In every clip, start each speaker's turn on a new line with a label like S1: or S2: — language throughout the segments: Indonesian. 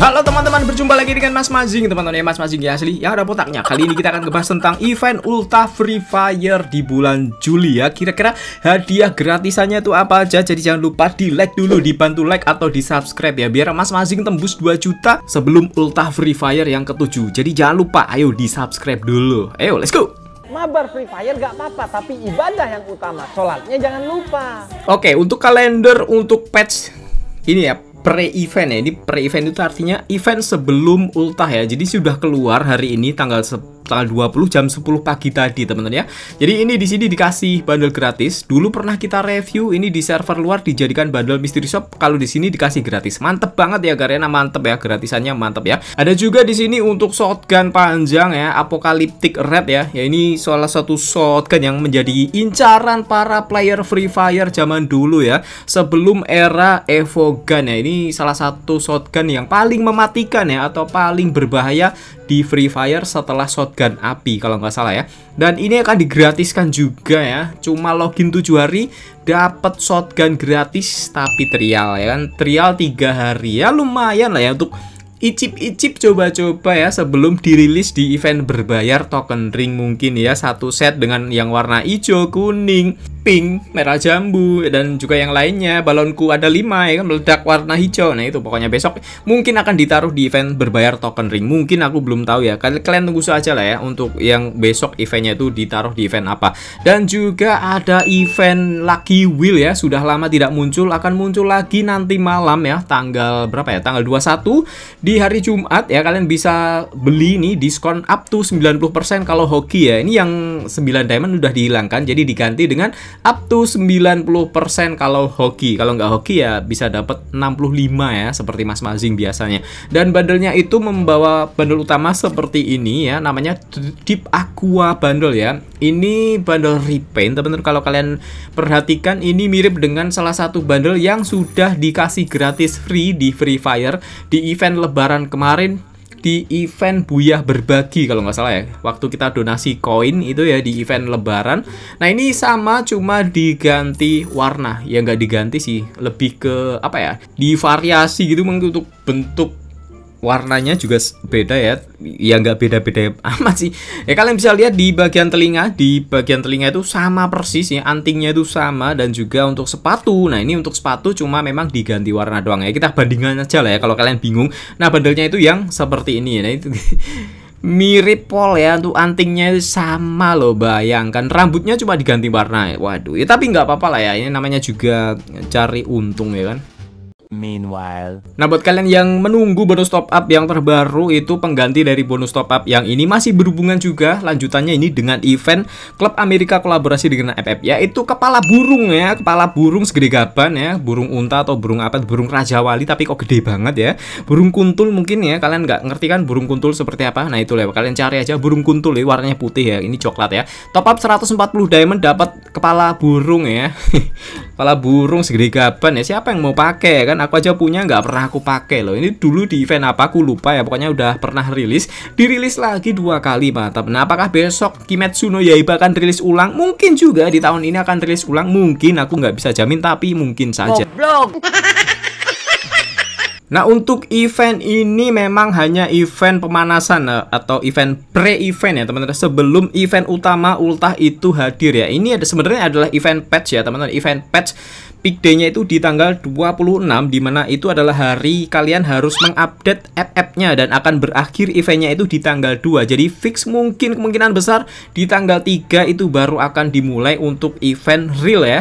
S1: Halo teman-teman, berjumpa lagi dengan Mas Mazing teman-teman ya Mas Mazing ya asli ya ada potaknya Kali ini kita akan ngebahas tentang event Ulta Free Fire di bulan Juli ya Kira-kira hadiah gratisannya itu apa aja Jadi jangan lupa di like dulu, dibantu like atau di subscribe ya Biar Mas Mazing tembus 2 juta sebelum Ulta Free Fire yang ketujuh Jadi jangan lupa, ayo di subscribe dulu Ayo let's go mabar Free Fire gak apa-apa, tapi ibadah yang utama. Sholatnya jangan lupa. Oke, okay, untuk kalender untuk patch ini ya, pre-event ya. Ini pre-event itu artinya event sebelum ultah ya. Jadi sudah keluar hari ini tanggal tanggal 20 jam 10 pagi tadi teman-teman ya. Jadi ini di sini dikasih bundle gratis. Dulu pernah kita review ini di server luar dijadikan bundle mystery shop. Kalau di sini dikasih gratis. Mantep banget ya Garena, mantep ya gratisannya mantep ya. Ada juga di sini untuk shotgun panjang ya, apokaliptik red ya. Ya ini salah satu shotgun yang menjadi incaran para player Free Fire zaman dulu ya. Sebelum era Evo Gun ya. Ini salah satu shotgun yang paling mematikan ya atau paling berbahaya di Free Fire setelah shotgun shotgun api kalau nggak salah ya. Dan ini akan digratiskan juga ya. Cuma login 7 hari dapat shotgun gratis tapi trial ya kan. Trial tiga hari ya lumayan lah ya untuk icip-icip coba-coba ya sebelum dirilis di event berbayar token ring mungkin ya satu set dengan yang warna hijau kuning pink, merah jambu, ya, dan juga yang lainnya. Balonku ada lima ya kan meledak warna hijau. Nah itu pokoknya besok mungkin akan ditaruh di event berbayar token ring. Mungkin aku belum tahu ya. Kalian tunggu saja lah ya untuk yang besok eventnya itu ditaruh di event apa. Dan juga ada event Lucky Wheel ya. Sudah lama tidak muncul, akan muncul lagi nanti malam ya. Tanggal berapa ya? Tanggal 21 di hari Jumat ya. Kalian bisa beli ini diskon up to 90% kalau hoki ya. Ini yang 9 diamond udah dihilangkan jadi diganti dengan up to 90% kalau hoki. Kalau nggak hoki ya bisa dapat 65 ya seperti Mas Mazing biasanya. Dan bandelnya itu membawa bandel utama seperti ini ya namanya Deep Aqua bandel ya. Ini bandel repaint teman-teman kalau kalian perhatikan ini mirip dengan salah satu bandel yang sudah dikasih gratis free di Free Fire di event lebaran kemarin di event Buyah Berbagi kalau nggak salah ya. Waktu kita donasi koin itu ya di event Lebaran. Nah ini sama cuma diganti warna. Ya nggak diganti sih, lebih ke apa ya? Divariasi gitu untuk bentuk warnanya juga beda ya ya nggak beda-beda amat sih ya kalian bisa lihat di bagian telinga di bagian telinga itu sama persis ya antingnya itu sama dan juga untuk sepatu nah ini untuk sepatu cuma memang diganti warna doang ya kita bandingkan aja lah ya kalau kalian bingung nah bandelnya itu yang seperti ini ya nah, itu mirip pol ya untuk antingnya itu sama loh bayangkan rambutnya cuma diganti warna waduh ya tapi nggak apa-apa lah ya ini namanya juga cari untung ya kan Meanwhile. Nah buat kalian yang menunggu bonus top up yang terbaru itu pengganti dari bonus top up yang ini masih berhubungan juga lanjutannya ini dengan event klub Amerika kolaborasi dengan FF yaitu kepala burung ya kepala burung segede gaban ya burung unta atau burung apa burung raja wali tapi kok gede banget ya burung kuntul mungkin ya kalian nggak ngerti kan burung kuntul seperti apa nah itu lah kalian cari aja burung kuntul ya warnanya putih ya ini coklat ya top up 140 diamond dapat kepala burung ya kepala burung segede gaban ya siapa yang mau pakai kan aku aja punya nggak pernah aku pakai loh ini dulu di event apa aku lupa ya pokoknya udah pernah rilis dirilis lagi dua kali mantap nah apakah besok Kimetsu no Yaiba akan rilis ulang mungkin juga di tahun ini akan rilis ulang mungkin aku nggak bisa jamin tapi mungkin saja oh, Nah untuk event ini memang hanya event pemanasan eh, atau event pre-event ya teman-teman sebelum event utama ultah itu hadir ya ini ada sebenarnya adalah event patch ya teman-teman event patch peak day-nya itu di tanggal 26 di mana itu adalah hari kalian harus mengupdate app nya dan akan berakhir eventnya itu di tanggal 2 jadi fix mungkin kemungkinan besar di tanggal 3 itu baru akan dimulai untuk event real ya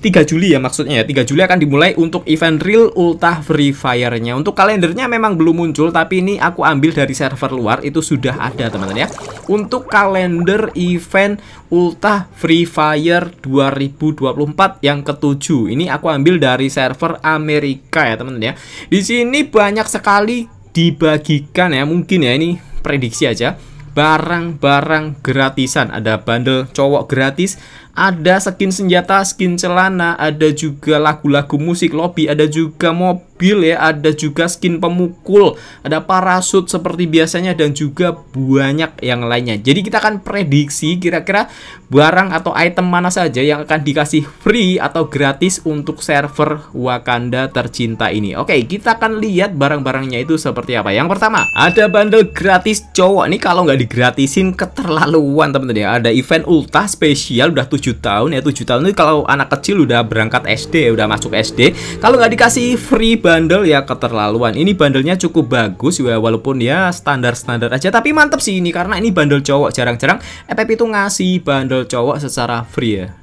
S1: 3 Juli ya maksudnya ya 3 Juli akan dimulai untuk event real ultah free fire-nya untuk kalendernya memang belum muncul tapi ini aku ambil dari server luar itu sudah ada teman-teman ya untuk kalender event ultah free fire 2024 yang ketujuh ini aku ambil dari server Amerika ya teman-teman ya di sini banyak sekali dibagikan ya mungkin ya ini prediksi aja barang-barang gratisan ada bundle cowok gratis ada skin senjata, skin celana, ada juga lagu-lagu musik lobby, ada juga mobil ya, ada juga skin pemukul, ada parasut seperti biasanya dan juga banyak yang lainnya. Jadi kita akan prediksi kira-kira barang atau item mana saja yang akan dikasih free atau gratis untuk server Wakanda tercinta ini. Oke, kita akan lihat barang-barangnya itu seperti apa. Yang pertama, ada bundle gratis cowok. Nih kalau nggak digratisin keterlaluan teman-teman ya. Ada event ultah spesial udah 7 tahun ya 7 tahun itu kalau anak kecil udah berangkat SD udah masuk SD kalau nggak dikasih free bundle ya keterlaluan ini bandelnya cukup bagus ya walaupun ya standar-standar aja tapi mantep sih ini karena ini bandel cowok jarang-jarang FF itu ngasih bandel cowok secara free ya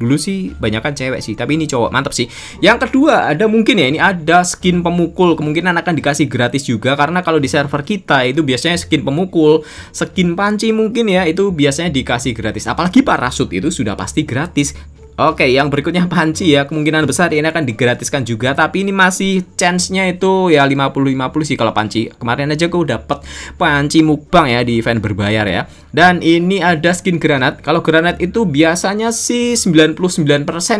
S1: dulu sih banyak kan cewek sih tapi ini cowok mantap sih yang kedua ada mungkin ya ini ada skin pemukul kemungkinan akan dikasih gratis juga karena kalau di server kita itu biasanya skin pemukul skin panci mungkin ya itu biasanya dikasih gratis apalagi parasut itu sudah pasti gratis Oke, yang berikutnya panci ya. Kemungkinan besar ini akan digratiskan juga, tapi ini masih chance-nya itu ya 50-50 sih kalau panci. Kemarin aja gue dapet panci mukbang ya di event berbayar ya. Dan ini ada skin granat. Kalau granat itu biasanya sih 99%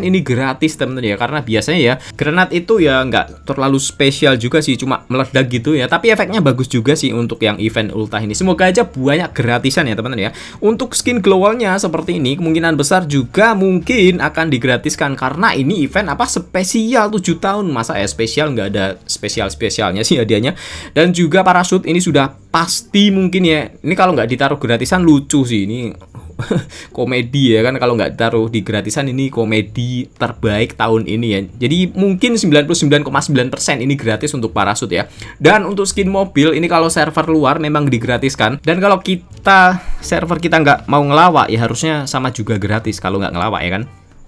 S1: ini gratis teman-teman ya, karena biasanya ya granat itu ya nggak terlalu spesial juga sih, cuma meledak gitu ya. Tapi efeknya bagus juga sih untuk yang event ultah ini. Semoga aja banyak gratisan ya teman-teman ya. Untuk skin glowalnya seperti ini, kemungkinan besar juga mungkin akan digratiskan karena ini event apa spesial 7 tahun masa ya spesial nggak ada spesial spesialnya sih hadiahnya dan juga parasut ini sudah pasti mungkin ya ini kalau nggak ditaruh gratisan lucu sih ini komedi ya kan kalau nggak taruh di gratisan ini komedi terbaik tahun ini ya jadi mungkin 99,9% ini gratis untuk parasut ya dan untuk skin mobil ini kalau server luar memang digratiskan dan kalau kita server kita nggak mau ngelawak ya harusnya sama juga gratis kalau nggak ngelawak ya kan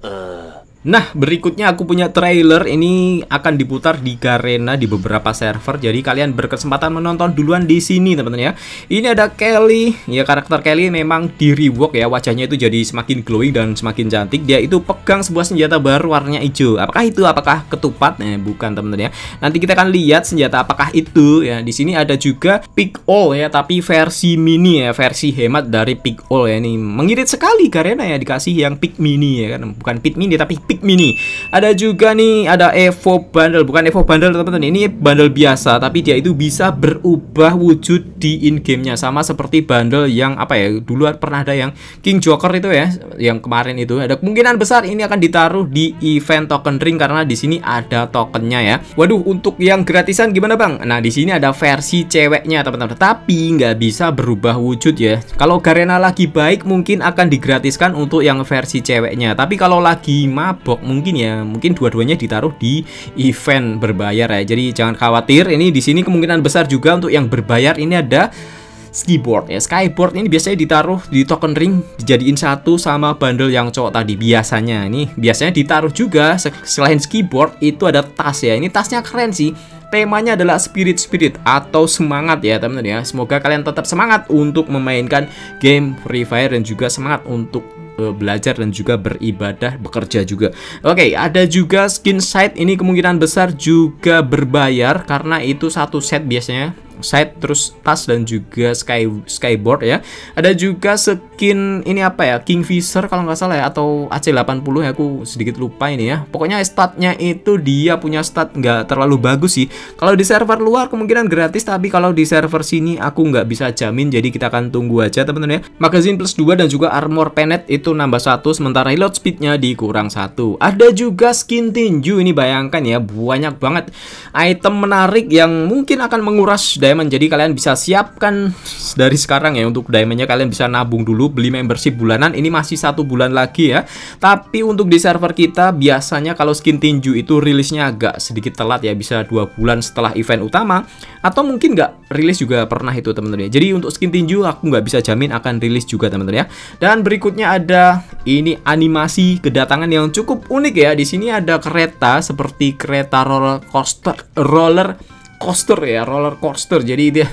S1: 呃。Nah, berikutnya aku punya trailer ini akan diputar di Garena di beberapa server. Jadi kalian berkesempatan menonton duluan di sini, teman-teman ya. Ini ada Kelly, ya karakter Kelly memang di rework ya, wajahnya itu jadi semakin glowing dan semakin cantik. Dia itu pegang sebuah senjata baru warnanya hijau. Apakah itu? Apakah ketupat? Eh, bukan, teman-teman ya. Nanti kita akan lihat senjata apakah itu ya. Di sini ada juga Pick All ya, tapi versi mini ya, versi hemat dari Pick All ya ini. Mengirit sekali Garena ya dikasih yang Pick Mini ya kan, bukan Pick Mini tapi Pick Mini. Ada juga nih ada Evo Bundle, bukan Evo Bundle teman-teman. Ini bundle biasa tapi dia itu bisa berubah wujud di in gamenya sama seperti bundle yang apa ya? Dulu pernah ada yang King Joker itu ya, yang kemarin itu. Ada kemungkinan besar ini akan ditaruh di event token ring karena di sini ada tokennya ya. Waduh, untuk yang gratisan gimana bang? Nah di sini ada versi ceweknya teman-teman. Tapi nggak bisa berubah wujud ya. Kalau Garena lagi baik mungkin akan digratiskan untuk yang versi ceweknya. Tapi kalau lagi map mabok mungkin ya mungkin dua-duanya ditaruh di event berbayar ya jadi jangan khawatir ini di sini kemungkinan besar juga untuk yang berbayar ini ada Skyboard ya skyboard ini biasanya ditaruh di token ring dijadiin satu sama bundle yang cowok tadi biasanya ini biasanya ditaruh juga selain skateboard itu ada tas ya ini tasnya keren sih temanya adalah spirit spirit atau semangat ya teman-teman ya semoga kalian tetap semangat untuk memainkan game Free Fire dan juga semangat untuk Eh, belajar dan juga beribadah bekerja juga oke okay, ada juga skin site ini kemungkinan besar juga berbayar karena itu satu set biasanya side terus tas dan juga sky skyboard ya. Ada juga skin ini apa ya? king Kingfisher kalau nggak salah ya atau AC80 ya aku sedikit lupa ini ya. Pokoknya statnya itu dia punya stat nggak terlalu bagus sih. Kalau di server luar kemungkinan gratis tapi kalau di server sini aku nggak bisa jamin jadi kita akan tunggu aja teman-teman ya. Magazine plus 2 dan juga armor penet itu nambah satu sementara reload speednya dikurang satu. Ada juga skin tinju ini bayangkan ya banyak banget item menarik yang mungkin akan menguras diamond jadi kalian bisa siapkan dari sekarang ya untuk diamondnya kalian bisa nabung dulu beli membership bulanan ini masih satu bulan lagi ya tapi untuk di server kita biasanya kalau skin tinju itu rilisnya agak sedikit telat ya bisa dua bulan setelah event utama atau mungkin nggak rilis juga pernah itu teman-teman ya jadi untuk skin tinju aku nggak bisa jamin akan rilis juga teman-teman ya dan berikutnya ada ini animasi kedatangan yang cukup unik ya di sini ada kereta seperti kereta roller coaster roller coaster ya, roller coaster. Jadi dia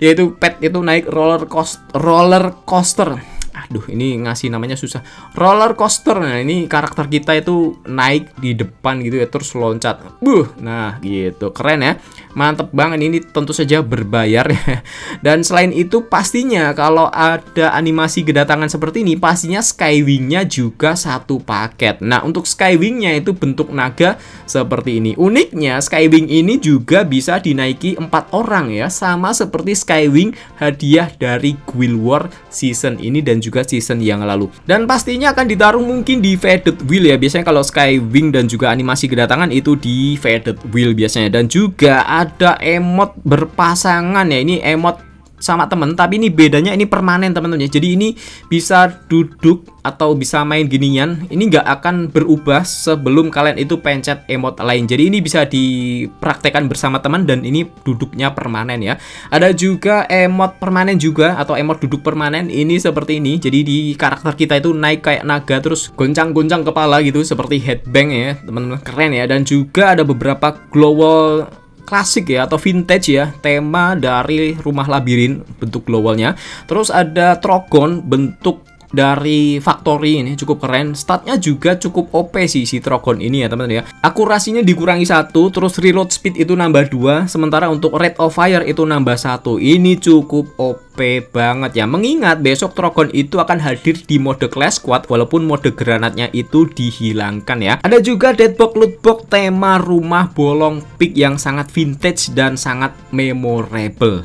S1: yaitu pet itu naik roller coaster, roller coaster duh ini ngasih namanya susah roller coaster nah ini karakter kita itu naik di depan gitu ya terus loncat buh nah gitu keren ya mantep banget ini tentu saja berbayar ya. dan selain itu pastinya kalau ada animasi kedatangan seperti ini pastinya skywingnya juga satu paket nah untuk skywingnya itu bentuk naga seperti ini uniknya skywing ini juga bisa dinaiki empat orang ya sama seperti skywing hadiah dari Guild War season ini dan juga juga season yang lalu. Dan pastinya akan ditaruh mungkin di Faded Wheel ya. Biasanya kalau Skywing dan juga animasi kedatangan itu di Faded Wheel biasanya. Dan juga ada emot berpasangan ya. Ini emot sama temen tapi ini bedanya ini permanen teman-teman ya jadi ini bisa duduk atau bisa main ginian ini nggak akan berubah sebelum kalian itu pencet emot lain jadi ini bisa dipraktekkan bersama teman dan ini duduknya permanen ya ada juga emot permanen juga atau emot duduk permanen ini seperti ini jadi di karakter kita itu naik kayak naga terus goncang-goncang kepala gitu seperti headbang ya teman-teman keren ya dan juga ada beberapa global klasik ya atau vintage ya tema dari rumah labirin bentuk globalnya terus ada trogon bentuk dari factory ini cukup keren statnya juga cukup OP sih si Trogon ini ya teman-teman ya akurasinya dikurangi satu terus reload speed itu nambah dua sementara untuk rate of fire itu nambah satu ini cukup OP banget ya mengingat besok Trogon itu akan hadir di mode class Squad walaupun mode granatnya itu dihilangkan ya ada juga Deadbox Lootbox tema rumah bolong pick yang sangat vintage dan sangat memorable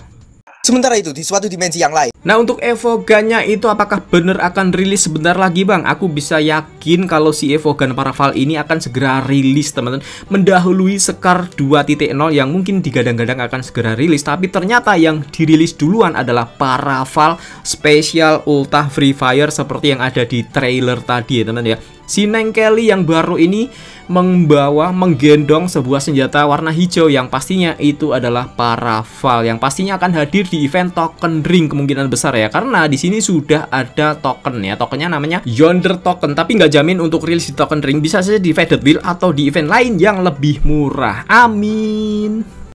S1: Sementara itu, di suatu dimensi yang lain. Nah, untuk Evogannya itu apakah benar akan rilis sebentar lagi, Bang? Aku bisa yakin kalau si Evogan Paraval ini akan segera rilis, teman-teman. Mendahului Sekar 2.0 yang mungkin digadang-gadang akan segera rilis. Tapi ternyata yang dirilis duluan adalah Paraval Special Ultra Free Fire seperti yang ada di trailer tadi ya, teman-teman ya. Si Neng Kelly yang baru ini membawa menggendong sebuah senjata warna hijau yang pastinya itu adalah paraval yang pastinya akan hadir di event token ring kemungkinan besar ya karena di sini sudah ada token ya tokennya namanya yonder token tapi nggak jamin untuk rilis di token ring bisa saja di faded wheel atau di event lain yang lebih murah amin